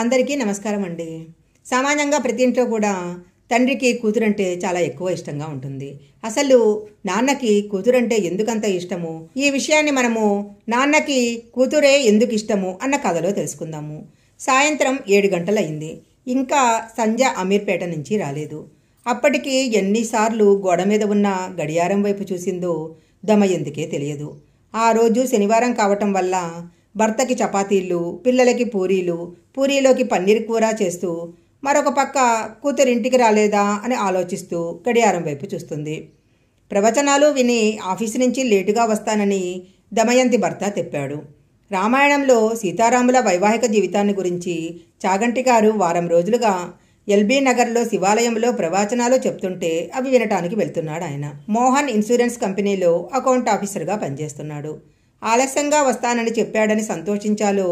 అందరికీ నమస్కారం అండి సామాన్యంగా ప్రతి ఇంట్లో కూడా తండ్రికి కూతురంటే చాలా ఎక్కువ ఇష్టంగా ఉంటుంది అసలు నాన్నకి కూతురంటే ఎందుకంత ఇష్టము ఈ విషయాన్ని మనము నాన్నకి కూతురే ఎందుకు ఇష్టము అన్న కథలో తెలుసుకుందాము సాయంత్రం ఏడు గంటలయ్యింది ఇంకా సంజ అమీర్పేట నుంచి రాలేదు అప్పటికి ఎన్నిసార్లు గోడ మీద ఉన్న గడియారం వైపు చూసిందో దమ ఎందుకే తెలియదు ఆ రోజు శనివారం కావటం వల్ల భర్తకి చపాతీలు పిల్లలకి పూరీలు పూరీలోకి పన్నీర్ కూర చేస్తూ మరొక పక్క కూతురింటికి రాలేదా అని ఆలోచిస్తూ గడియారం వైపు చూస్తుంది ప్రవచనాలు విని ఆఫీసు నుంచి లేటుగా వస్తానని దమయంతి భర్త తెప్పాడు రామాయణంలో సీతారాముల వైవాహిక జీవితాన్ని గురించి చాగంటి గారు వారం రోజులుగా ఎల్బీ నగర్లో శివాలయంలో ప్రవచనాలు చెప్తుంటే అవి వినటానికి వెళ్తున్నాడు ఆయన మోహన్ ఇన్సూరెన్స్ కంపెనీలో అకౌంట్ ఆఫీసర్గా పనిచేస్తున్నాడు ఆలస్యంగా వస్తానని చెప్పాడని సంతోషించాలో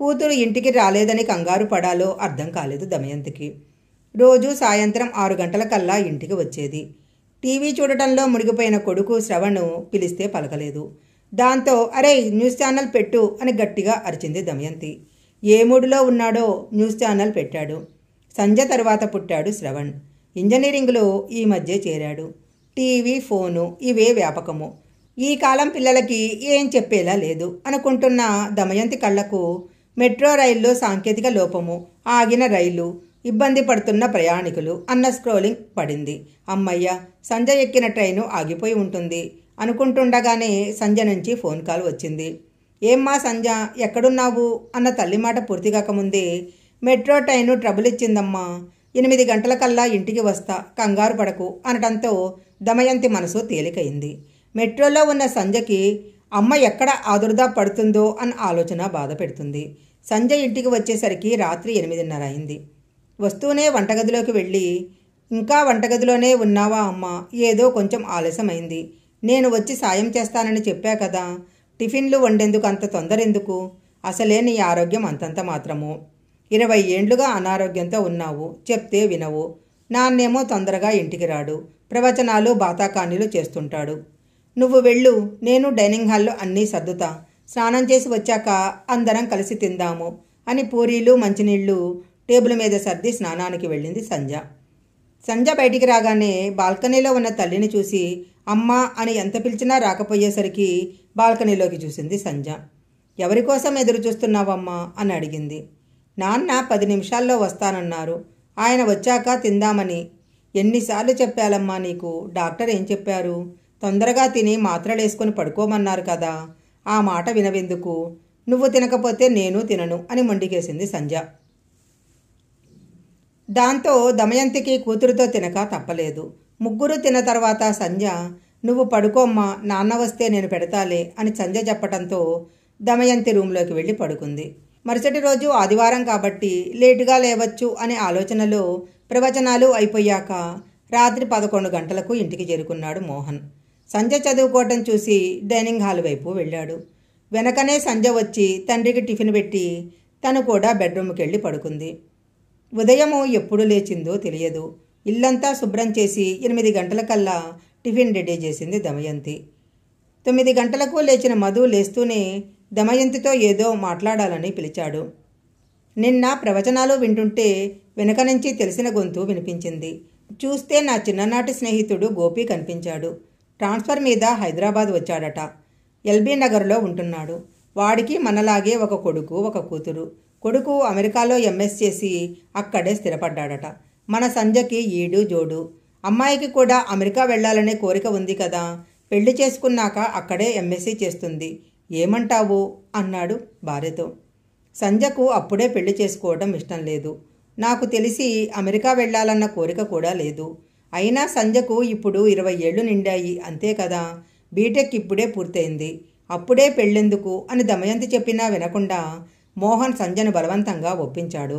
కూతురు ఇంటికి రాలేదని కంగారు పడాలో అర్థం కాలేదు దమయంతికి రోజు సాయంత్రం ఆరు గంటలకల్లా ఇంటికి వచ్చేది టీవీ చూడటంలో మునిగిపోయిన కొడుకు శ్రవణ్ పిలిస్తే పలకలేదు దాంతో అరే న్యూస్ ఛానల్ పెట్టు అని గట్టిగా అరిచింది దమయంతి ఏ మూడులో ఉన్నాడో న్యూస్ ఛానల్ పెట్టాడు సంజ తర్వాత పుట్టాడు శ్రవణ్ ఇంజనీరింగ్లో ఈ మధ్య చేరాడు టీవీ ఫోను ఇవే వ్యాపకము ఈ కాలం పిల్లలకి ఏం చెప్పేలా లేదు అనుకుంటున్న దమయంతి కళ్లకు మెట్రో రైల్లో సాంకేతిక లోపము ఆగిన రైలు ఇబ్బంది పడుతున్న ప్రయాణికులు అన్న స్క్రోలింగ్ పడింది అమ్మయ్య సంజయ్ ఎక్కిన ట్రైను ఆగిపోయి ఉంటుంది అనుకుంటుండగానే సంజ నుంచి ఫోన్ కాల్ వచ్చింది ఏమ్మా సంజ ఎక్కడున్నావు అన్న తల్లి మాట పూర్తి కాకముందే మెట్రో ట్రైను ట్రబుల్ ఇచ్చిందమ్మా ఎనిమిది గంటల కల్లా ఇంటికి వస్తా కంగారు పడకు అనడంతో దమయంతి మనసు తేలికైంది మెట్రోలో ఉన్న సంజకి అమ్మ ఎక్కడ ఆదుర్దా పడుతుందో అని ఆలోచన బాధ పెడుతుంది సంజయ్ ఇంటికి వచ్చేసరికి రాత్రి ఎనిమిదిన్నర అయింది వస్తూనే వంటగదిలోకి వెళ్ళి ఇంకా వంటగదిలోనే ఉన్నావా అమ్మ ఏదో కొంచెం ఆలస్యమైంది నేను వచ్చి సాయం చేస్తానని చెప్పా కదా టిఫిన్లు వండేందుకు అంత తొందర ఎందుకు అసలే నీ ఆరోగ్యం అంతంత మాత్రము ఇరవై ఏండ్లుగా అనారోగ్యంతో ఉన్నావు చెప్తే వినవు నాన్నేమో తొందరగా ఇంటికి రాడు ప్రవచనాలు బాతాకానీలు చేస్తుంటాడు నువ్వు వెళ్ళు నేను డైనింగ్ హాల్లో అన్నీ సర్దుతా స్నానం చేసి వచ్చాక అందరం కలిసి తిందాము అని పూరీలు మంచినీళ్ళు టేబుల్ మీద సర్ది స్నానానికి వెళ్ళింది సంజ సంజ బయటికి రాగానే బాల్కనీలో ఉన్న తల్లిని చూసి అమ్మ అని ఎంత పిలిచినా రాకపోయేసరికి బాల్కనీలోకి చూసింది సంజ ఎవరి కోసం ఎదురు చూస్తున్నావమ్మా అని అడిగింది నాన్న పది నిమిషాల్లో వస్తానన్నారు ఆయన వచ్చాక తిందామని ఎన్నిసార్లు చెప్పాలమ్మా నీకు డాక్టర్ ఏం చెప్పారు తొందరగా తిని మాత్రలేసుకొని పడుకోమన్నారు కదా ఆ మాట వినవెందుకు నువ్వు తినకపోతే నేను తినను అని మొండికేసింది సంధ్య దాంతో దమయంతికి కూతురుతో తినక తప్పలేదు ముగ్గురు తిన తర్వాత సంధ్య నువ్వు పడుకోమ్మా నాన్న వస్తే నేను పెడతాలే అని సంధ్య చెప్పడంతో దమయంతి రూంలోకి వెళ్ళి పడుకుంది మరుసటి రోజు ఆదివారం కాబట్టి లేటుగా లేవచ్చు అనే ఆలోచనలో ప్రవచనాలు అయిపోయాక రాత్రి పదకొండు గంటలకు ఇంటికి చేరుకున్నాడు మోహన్ సంజయ్ చదువుకోవటం చూసి డైనింగ్ హాల్ వైపు వెళ్ళాడు వెనకనే సంజయ్ వచ్చి తండ్రికి టిఫిన్ పెట్టి తను కూడా బెడ్రూమ్కి వెళ్ళి పడుకుంది ఉదయము ఎప్పుడు లేచిందో తెలియదు ఇల్లంతా శుభ్రం చేసి ఎనిమిది గంటలకల్లా టిఫిన్ రెడీ చేసింది దమయంతి తొమ్మిది గంటలకు లేచిన మధు లేస్తూనే దమయంతితో ఏదో మాట్లాడాలని పిలిచాడు నిన్న ప్రవచనాలు వింటుంటే వెనక నుంచి తెలిసిన గొంతు వినిపించింది చూస్తే నా చిన్ననాటి స్నేహితుడు గోపి కనిపించాడు ట్రాన్స్ఫర్ మీద హైదరాబాద్ వచ్చాడట ఎల్బీ నగర్లో ఉంటున్నాడు వాడికి మనలాగే ఒక కొడుకు ఒక కూతురు కొడుకు అమెరికాలో ఎంఎస్ చేసి అక్కడే స్థిరపడ్డాడట మన సంధ్యకి ఈడు జోడు అమ్మాయికి కూడా అమెరికా వెళ్ళాలనే కోరిక ఉంది కదా పెళ్లి చేసుకున్నాక అక్కడే ఎంఎస్సీ చేస్తుంది ఏమంటావు అన్నాడు భార్యతో సంధ్యకు అప్పుడే పెళ్లి చేసుకోవడం ఇష్టం లేదు నాకు తెలిసి అమెరికా వెళ్ళాలన్న కోరిక కూడా లేదు అయినా సంధ్యకు ఇప్పుడు ఇరవై ఏళ్ళు నిండాయి అంతే కదా బీటెక్ ఇప్పుడే పూర్తయింది అప్పుడే పెళ్ళెందుకు అని దమయంతి చెప్పినా వినకుండా మోహన్ సంధ్యను బలవంతంగా ఒప్పించాడు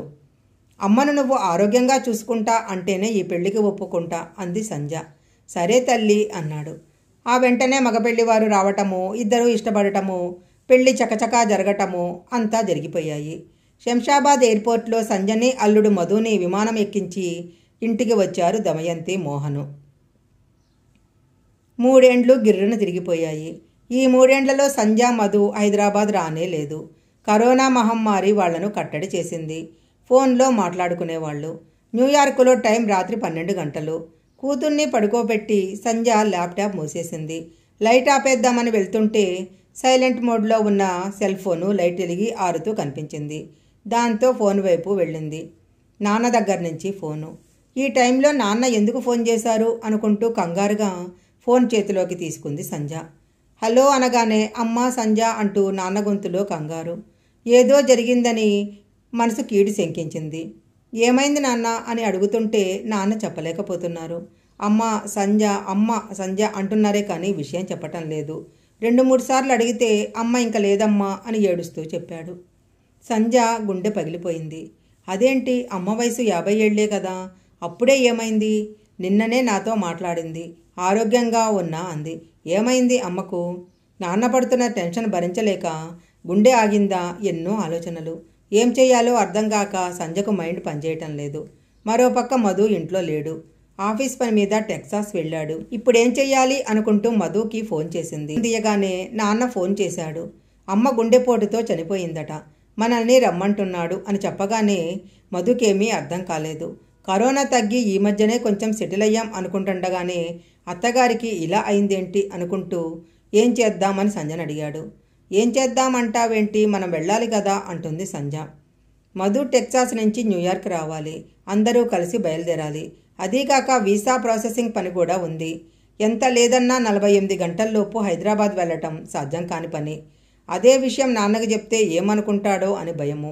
అమ్మను నువ్వు ఆరోగ్యంగా చూసుకుంటా అంటేనే ఈ పెళ్లికి ఒప్పుకుంటా అంది సంధ్య సరే తల్లి అన్నాడు ఆ వెంటనే మగపెళ్లివారు రావటము ఇద్దరూ ఇష్టపడటము పెళ్లి చకచకా జరగటము అంతా జరిగిపోయాయి శంషాబాద్ ఎయిర్పోర్ట్లో సంజని అల్లుడు మధుని విమానం ఎక్కించి ఇంటికి వచ్చారు దమయంతి మోహను మూడేండ్లు గిర్రను తిరిగిపోయాయి ఈ మూడేండ్లలో సంధ్యా మధు హైదరాబాద్ రానే లేదు కరోనా మహమ్మారి వాళ్లను కట్టడి చేసింది ఫోన్లో మాట్లాడుకునేవాళ్ళు న్యూయార్క్లో టైం రాత్రి పన్నెండు గంటలు కూతుర్ని పడుకోబెట్టి సంధ్య ల్యాప్టాప్ మూసేసింది లైట్ ఆపేద్దామని వెళ్తుంటే సైలెంట్ మోడ్లో ఉన్న సెల్ ఫోను లైట్ వెలిగి ఆరుతూ కనిపించింది దాంతో ఫోన్ వైపు వెళ్ళింది నాన్న దగ్గర నుంచి ఫోను ఈ టైంలో నాన్న ఎందుకు ఫోన్ చేశారు అనుకుంటూ కంగారుగా ఫోన్ చేతిలోకి తీసుకుంది సంజ హలో అనగానే అమ్మ సంజ అంటూ నాన్న గొంతులో కంగారు ఏదో జరిగిందని మనసు కీడు శంకించింది ఏమైంది నాన్న అని అడుగుతుంటే నాన్న చెప్పలేకపోతున్నారు అమ్మ సంజ అమ్మ సంజ అంటున్నారే కానీ విషయం చెప్పటం లేదు రెండు మూడు సార్లు అడిగితే అమ్మ ఇంకా లేదమ్మా అని ఏడుస్తూ చెప్పాడు సంజ గుండె పగిలిపోయింది అదేంటి అమ్మ వయసు యాభై ఏళ్లే కదా అప్పుడే ఏమైంది నిన్ననే నాతో మాట్లాడింది ఆరోగ్యంగా ఉన్నా అంది ఏమైంది అమ్మకు నాన్న పడుతున్న టెన్షన్ భరించలేక గుండె ఆగిందా ఎన్నో ఆలోచనలు ఏం చేయాలో అర్థం కాక సంజకు మైండ్ పనిచేయటం లేదు మరోపక్క మధు ఇంట్లో లేడు ఆఫీస్ పని మీద టెక్సాస్ వెళ్ళాడు ఇప్పుడేం చేయాలి అనుకుంటూ మధుకి ఫోన్ చేసింది తీయగానే నాన్న ఫోన్ చేశాడు అమ్మ గుండెపోటుతో చనిపోయిందట మనల్ని రమ్మంటున్నాడు అని చెప్పగానే మధుకేమీ అర్థం కాలేదు కరోనా తగ్గి ఈ మధ్యనే కొంచెం సెటిల్ అయ్యాం అనుకుంటుండగానే అత్తగారికి ఇలా అయిందేంటి అనుకుంటూ ఏం చేద్దామని సంజన్ అడిగాడు ఏం చేద్దామంటావేంటి మనం వెళ్ళాలి కదా అంటుంది సంజ మధు టెక్సాస్ నుంచి న్యూయార్క్ రావాలి అందరూ కలిసి బయలుదేరాలి అదీకాక వీసా ప్రాసెసింగ్ పని కూడా ఉంది ఎంత లేదన్నా నలభై ఎనిమిది గంటల్లోపు హైదరాబాద్ వెళ్ళటం సాధ్యం కాని పని అదే విషయం నాన్నకు చెప్తే ఏమనుకుంటాడో అని భయము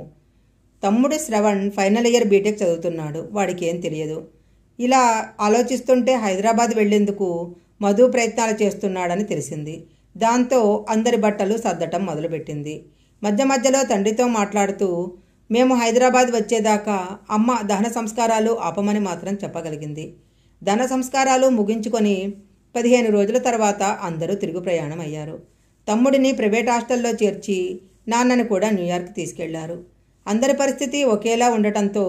తమ్ముడు శ్రవణ్ ఫైనల్ ఇయర్ బీటెక్ చదువుతున్నాడు వాడికి ఏం తెలియదు ఇలా ఆలోచిస్తుంటే హైదరాబాద్ వెళ్లేందుకు మధు ప్రయత్నాలు చేస్తున్నాడని తెలిసింది దాంతో అందరి బట్టలు సర్దటం మొదలుపెట్టింది మధ్య మధ్యలో తండ్రితో మాట్లాడుతూ మేము హైదరాబాద్ వచ్చేదాకా అమ్మ దహన సంస్కారాలు ఆపమని మాత్రం చెప్పగలిగింది దహన సంస్కారాలు ముగించుకొని పదిహేను రోజుల తర్వాత అందరూ తిరుగు ప్రయాణం అయ్యారు తమ్ముడిని ప్రైవేట్ హాస్టల్లో చేర్చి నాన్నని కూడా న్యూయార్క్ తీసుకెళ్లారు అందరి పరిస్థితి ఒకేలా ఉండటంతో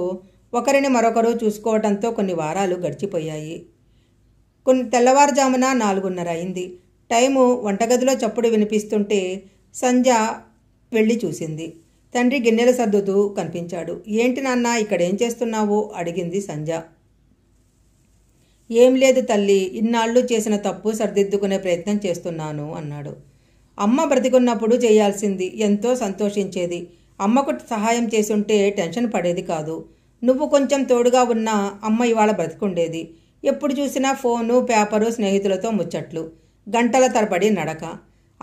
ఒకరిని మరొకరు చూసుకోవటంతో కొన్ని వారాలు గడిచిపోయాయి కొన్ని తెల్లవారుజామున నాలుగున్నర అయింది టైము వంటగదిలో చప్పుడు వినిపిస్తుంటే సంధ్య వెళ్ళి చూసింది తండ్రి గిన్నెలు సర్దుతూ కనిపించాడు ఏంటి నాన్న ఇక్కడ ఏం చేస్తున్నావు అడిగింది సంధ్య ఏం లేదు తల్లి ఇన్నాళ్ళు చేసిన తప్పు సర్దిద్దుకునే ప్రయత్నం చేస్తున్నాను అన్నాడు అమ్మ బ్రతికున్నప్పుడు చేయాల్సింది ఎంతో సంతోషించేది అమ్మకు సహాయం చేసుంటే టెన్షన్ పడేది కాదు నువ్వు కొంచెం తోడుగా ఉన్నా అమ్మ ఇవాళ బ్రతికుండేది ఎప్పుడు చూసినా ఫోను పేపరు స్నేహితులతో ముచ్చట్లు గంటల తరబడి నడక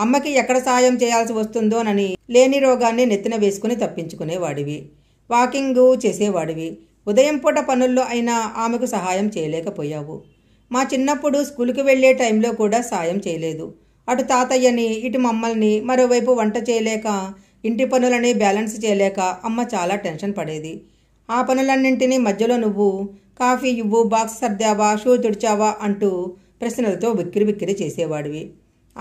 అమ్మకి ఎక్కడ సాయం చేయాల్సి వస్తుందోనని లేని రోగాన్ని నెత్తిన వేసుకుని తప్పించుకునేవాడివి వాకింగ్ చేసేవాడివి ఉదయం పూట పనుల్లో అయినా ఆమెకు సహాయం చేయలేకపోయావు మా చిన్నప్పుడు స్కూల్కి వెళ్లే టైంలో కూడా సాయం చేయలేదు అటు తాతయ్యని ఇటు మమ్మల్ని మరోవైపు వంట చేయలేక ఇంటి పనులని బ్యాలెన్స్ చేయలేక అమ్మ చాలా టెన్షన్ పడేది ఆ పనులన్నింటినీ మధ్యలో నువ్వు కాఫీ ఇవ్వు బాక్స్ సర్దావా షూ తుడిచావా అంటూ ప్రశ్నలతో బిక్కిరి బిక్కిరి చేసేవాడివి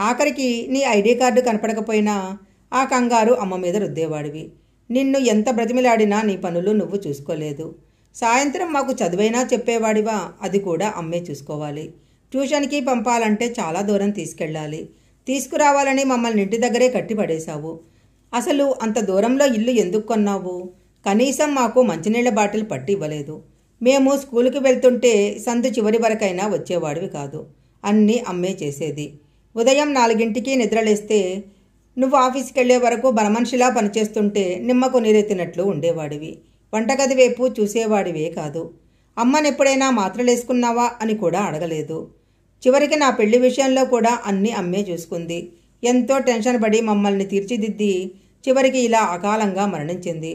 ఆఖరికి నీ ఐడి కార్డు కనపడకపోయినా ఆ కంగారు అమ్మ మీద రుద్దేవాడివి నిన్ను ఎంత బ్రతిమిలాడినా నీ పనులు నువ్వు చూసుకోలేదు సాయంత్రం మాకు చదువైనా చెప్పేవాడివా అది కూడా అమ్మే చూసుకోవాలి ట్యూషన్కి పంపాలంటే చాలా దూరం తీసుకెళ్ళాలి తీసుకురావాలని మమ్మల్ని ఇంటి దగ్గరే కట్టి పడేశావు అసలు అంత దూరంలో ఇల్లు ఎందుకు కొన్నావు కనీసం మాకు మంచినీళ్ళ బాటిల్ పట్టి ఇవ్వలేదు మేము స్కూల్కి వెళ్తుంటే సందు చివరి వరకైనా వచ్చేవాడివి కాదు అన్నీ అమ్మే చేసేది ఉదయం నాలుగింటికి నిద్రలేస్తే నువ్వు ఆఫీస్కి వెళ్లే వరకు బలమనిషిలా పనిచేస్తుంటే నిమ్మకు నీరెత్తినట్లు ఉండేవాడివి వంటగది వైపు చూసేవాడివే కాదు అమ్మనెప్పుడైనా మాత్రలేసుకున్నావా అని కూడా అడగలేదు చివరికి నా పెళ్లి విషయంలో కూడా అన్నీ అమ్మే చూసుకుంది ఎంతో టెన్షన్ పడి మమ్మల్ని తీర్చిదిద్ది చివరికి ఇలా అకాలంగా మరణించింది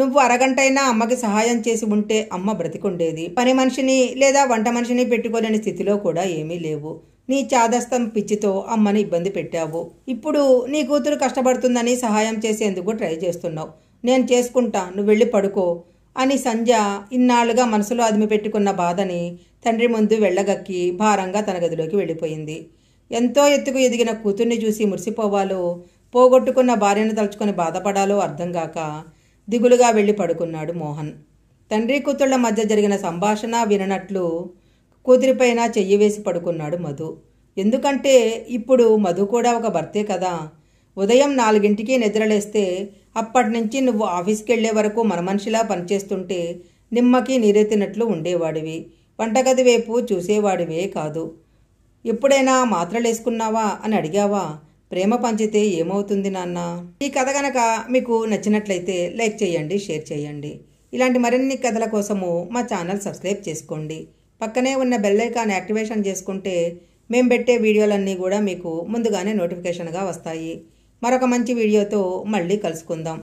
నువ్వు అరగంటైనా అమ్మకి సహాయం చేసి ఉంటే అమ్మ బ్రతికుండేది పని మనిషిని లేదా వంట మనిషిని పెట్టుకోలేని స్థితిలో కూడా ఏమీ లేవు నీ చాదస్తం పిచ్చితో అమ్మని ఇబ్బంది పెట్టావు ఇప్పుడు నీ కూతురు కష్టపడుతుందని సహాయం చేసేందుకు ట్రై చేస్తున్నావు నేను చేసుకుంటా నువ్వు వెళ్ళి పడుకో అని సంధ్య ఇన్నాళ్ళుగా మనసులో అదిమి పెట్టుకున్న బాధని తండ్రి ముందు వెళ్ళగక్కి భారంగా తన గదిలోకి వెళ్ళిపోయింది ఎంతో ఎత్తుకు ఎదిగిన కూతుర్ని చూసి మురిసిపోవాలో పోగొట్టుకున్న భార్యను తలుచుకొని బాధపడాలో అర్థం కాక దిగులుగా వెళ్ళి పడుకున్నాడు మోహన్ తండ్రి కూతుళ్ల మధ్య జరిగిన సంభాషణ విననట్లు కూతురిపైన చెయ్యి వేసి పడుకున్నాడు మధు ఎందుకంటే ఇప్పుడు మధు కూడా ఒక భర్తే కదా ఉదయం నాలుగింటికి నిద్రలేస్తే అప్పటి నుంచి నువ్వు ఆఫీస్కి వెళ్లే వరకు మనమనిషిలా పనిచేస్తుంటే నిమ్మకి నీరెత్తినట్లు ఉండేవాడివి వంటగది వైపు చూసేవాడివే కాదు ఎప్పుడైనా మాత్రలేసుకున్నావా అని అడిగావా ప్రేమ పంచితే ఏమవుతుంది నాన్న ఈ కథ గనక మీకు నచ్చినట్లయితే లైక్ చేయండి షేర్ చేయండి ఇలాంటి మరిన్ని కథల కోసము మా ఛానల్ సబ్స్క్రైబ్ చేసుకోండి పక్కనే ఉన్న బెల్లైకాన్ యాక్టివేషన్ చేసుకుంటే మేము పెట్టే వీడియోలన్నీ కూడా మీకు ముందుగానే నోటిఫికేషన్గా వస్తాయి మరొక మంచి వీడియోతో మళ్ళీ కలుసుకుందాం